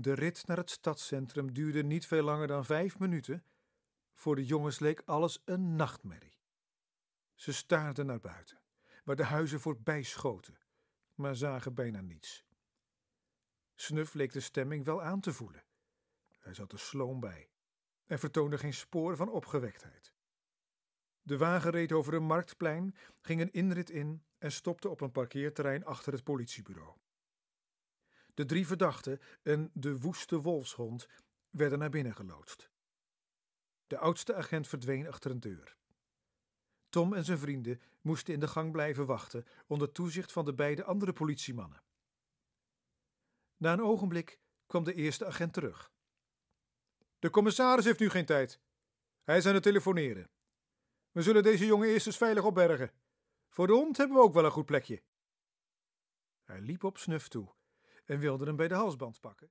De rit naar het stadscentrum duurde niet veel langer dan vijf minuten. Voor de jongens leek alles een nachtmerrie. Ze staarden naar buiten, waar de huizen voorbij schoten, maar zagen bijna niets. Snuf leek de stemming wel aan te voelen. Hij zat er sloom bij en vertoonde geen spoor van opgewektheid. De wagen reed over een marktplein, ging een inrit in en stopte op een parkeerterrein achter het politiebureau. De drie verdachten en de woeste wolfshond werden naar binnen geloodst. De oudste agent verdween achter een deur. Tom en zijn vrienden moesten in de gang blijven wachten onder toezicht van de beide andere politiemannen. Na een ogenblik kwam de eerste agent terug. De commissaris heeft nu geen tijd. Hij is aan het telefoneren. We zullen deze jongen eerst eens veilig opbergen. Voor de hond hebben we ook wel een goed plekje. Hij liep op snuf toe en wilde hem bij de halsband pakken.